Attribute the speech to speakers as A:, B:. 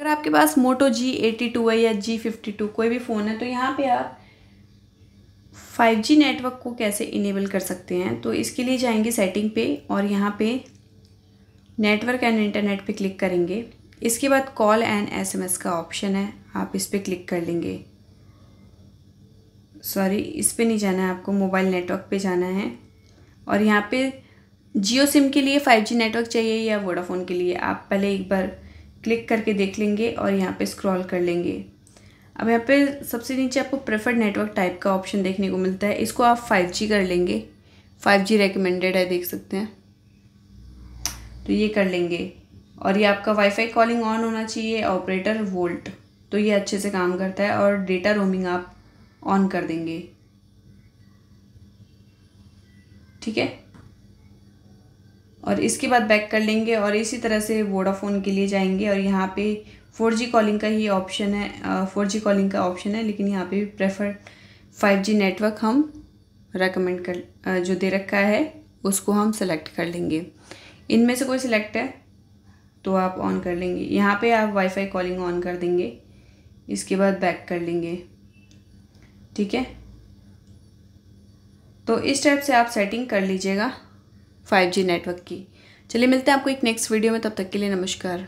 A: अगर आपके पास मोटो जी eighty two है या जी फिफ्टी टू कोई भी फ़ोन है तो यहाँ पे आप 5G नेटवर्क को कैसे इनेबल कर सकते हैं तो इसके लिए जाएंगे सेटिंग पे और यहाँ पे नेटवर्क एंड इंटरनेट पे क्लिक करेंगे इसके बाद कॉल एंड एसएमएस का ऑप्शन है आप इस पर क्लिक कर लेंगे सॉरी इस पर नहीं जाना है आपको मोबाइल नेटवर्क पे जाना है और यहाँ पे जियो सिम के लिए 5G नेटवर्क चाहिए या वोडाफोन के लिए आप पहले एक बार क्लिक करके देख लेंगे और यहाँ पे स्क्रॉल कर लेंगे अब यहाँ पे सबसे नीचे आपको प्रेफर्ड नेटवर्क टाइप का ऑप्शन देखने को मिलता है इसको आप 5G कर लेंगे 5G रेकमेंडेड है देख सकते हैं तो ये कर लेंगे और ये आपका वाईफाई कॉलिंग ऑन होना चाहिए ऑपरेटर वोल्ट तो ये अच्छे से काम करता है और डेटा रोमिंग आप ऑन कर देंगे ठीक है और इसके बाद बैक कर लेंगे और इसी तरह से वोडाफोन के लिए जाएंगे और यहाँ पे फोर जी कॉलिंग का ही ऑप्शन है फोर जी कॉलिंग का ऑप्शन है लेकिन यहाँ पे भी प्रेफर फाइव जी नेटवर्क हम रेकमेंड कर जो दे रखा है उसको हम सेलेक्ट कर लेंगे इनमें से कोई सिलेक्ट है तो आप ऑन कर लेंगे यहाँ पे आप वाईफाई कॉलिंग ऑन कर देंगे इसके बाद बैक कर लेंगे ठीक है तो इस टाइप से आप सेटिंग कर लीजिएगा फाइव जी नेटवर्क की चलिए मिलते हैं आपको एक नेक्स्ट वीडियो में तब तक के लिए नमस्कार